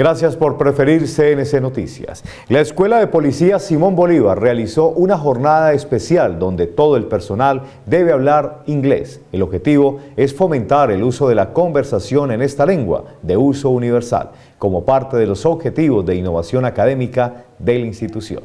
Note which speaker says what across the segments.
Speaker 1: Gracias por preferir CNC Noticias. La Escuela de Policía Simón Bolívar realizó una jornada especial donde todo el personal debe hablar inglés. El objetivo es fomentar el uso de la conversación en esta lengua de uso universal como parte de los objetivos de innovación académica de la institución.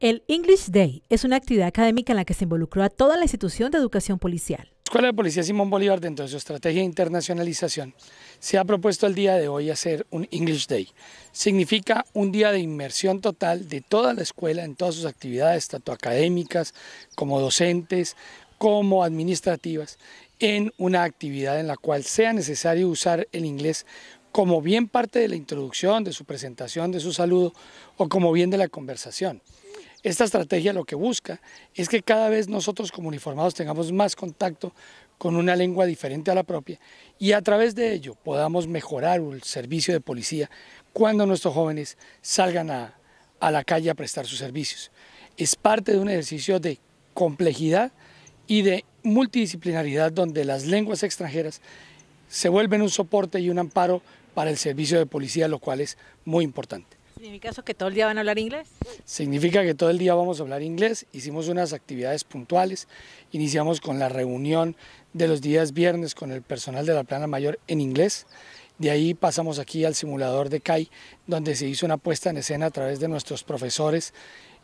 Speaker 1: El English Day es una actividad académica en la que se involucró a toda la institución de educación policial.
Speaker 2: Escuela de Policía Simón Bolívar, dentro de su estrategia de internacionalización, se ha propuesto el día de hoy hacer un English Day. Significa un día de inmersión total de toda la escuela en todas sus actividades, tanto académicas como docentes, como administrativas, en una actividad en la cual sea necesario usar el inglés como bien parte de la introducción, de su presentación, de su saludo o como bien de la conversación. Esta estrategia lo que busca es que cada vez nosotros como uniformados tengamos más contacto con una lengua diferente a la propia y a través de ello podamos mejorar el servicio de policía cuando nuestros jóvenes salgan a, a la calle a prestar sus servicios. Es parte de un ejercicio de complejidad y de multidisciplinaridad donde las lenguas extranjeras se vuelven un soporte y un amparo para el servicio de policía, lo cual es muy importante.
Speaker 1: ¿Significa eso que todo el día van a hablar inglés?
Speaker 2: Significa que todo el día vamos a hablar inglés. Hicimos unas actividades puntuales. Iniciamos con la reunión de los días viernes con el personal de la plana mayor en inglés. De ahí pasamos aquí al simulador de CAI, donde se hizo una puesta en escena a través de nuestros profesores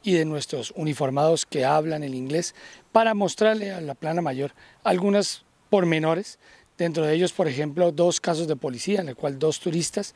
Speaker 2: y de nuestros uniformados que hablan el inglés para mostrarle a la plana mayor algunas pormenores. Dentro de ellos, por ejemplo, dos casos de policía en el cual dos turistas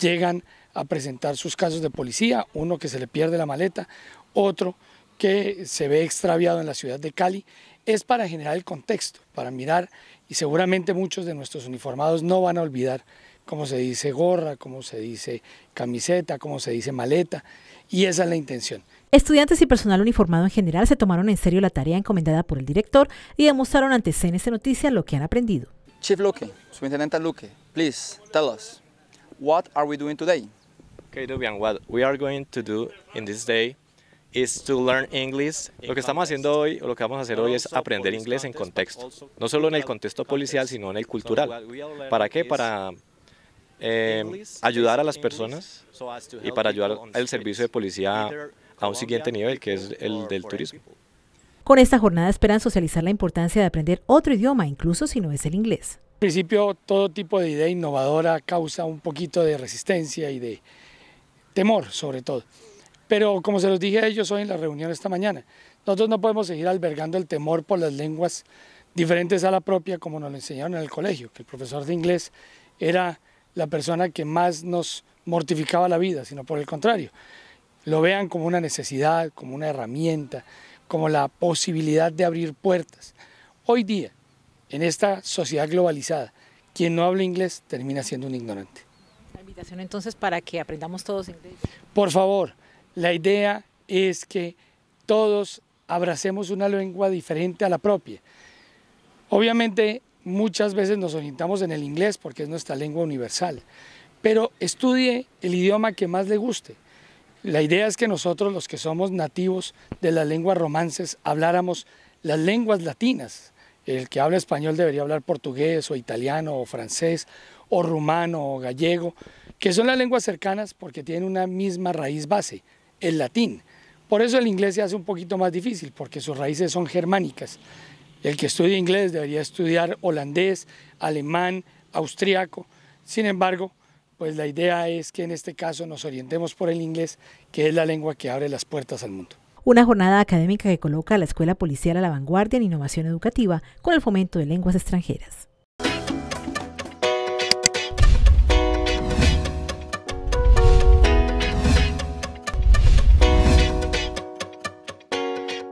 Speaker 2: llegan a presentar sus casos de policía, uno que se le pierde la maleta, otro que se ve extraviado en la ciudad de Cali, es para generar el contexto, para mirar y seguramente muchos de nuestros uniformados no van a olvidar cómo se dice gorra, cómo se dice camiseta, cómo se dice maleta, y esa es la intención.
Speaker 1: Estudiantes y personal uniformado en general se tomaron en serio la tarea encomendada por el director y demostraron ante CNS Noticias lo que han
Speaker 2: aprendido. Chief Luque, subintendente Luque, please tell us, what are we doing today?
Speaker 1: what we are going to do in this day is to learn English. Lo que estamos haciendo hoy, o lo que vamos a hacer hoy, es aprender inglés en contexto. No solo en el contexto policial, sino en el cultural. ¿Para qué? Para eh, ayudar a las
Speaker 2: personas y para ayudar al servicio de policía a un siguiente nivel, que es el del turismo.
Speaker 1: Con esta jornada esperan socializar la importancia de aprender otro idioma, incluso si no
Speaker 2: es el inglés. En principio, todo tipo de idea innovadora causa un poquito de resistencia y de, temor sobre todo. Pero como se los dije a ellos hoy en la reunión esta mañana, nosotros no podemos seguir albergando el temor por las lenguas diferentes a la propia como nos lo enseñaron en el colegio, que el profesor de inglés era la persona que más nos mortificaba la vida, sino por el contrario. Lo vean como una necesidad, como una herramienta, como la posibilidad de abrir puertas. Hoy día, en esta sociedad globalizada, quien no habla inglés termina siendo un ignorante
Speaker 1: entonces para
Speaker 2: que aprendamos todos inglés. Por favor, la idea es que todos abracemos una lengua diferente a la propia. Obviamente muchas veces nos orientamos en el inglés porque es nuestra lengua universal, pero estudie el idioma que más le guste. La idea es que nosotros los que somos nativos de las lenguas romances habláramos las lenguas latinas. El que habla español debería hablar portugués o italiano o francés o rumano o gallego, que son las lenguas cercanas porque tienen una misma raíz base, el latín. Por eso el inglés se hace un poquito más difícil, porque sus raíces son germánicas. El que estudie inglés debería estudiar holandés, alemán, austriaco. Sin embargo, pues la idea es que en este caso nos orientemos por el inglés, que es la lengua que abre las puertas al mundo.
Speaker 1: Una jornada académica que coloca a la Escuela Policial a la vanguardia en innovación educativa con el fomento de lenguas extranjeras.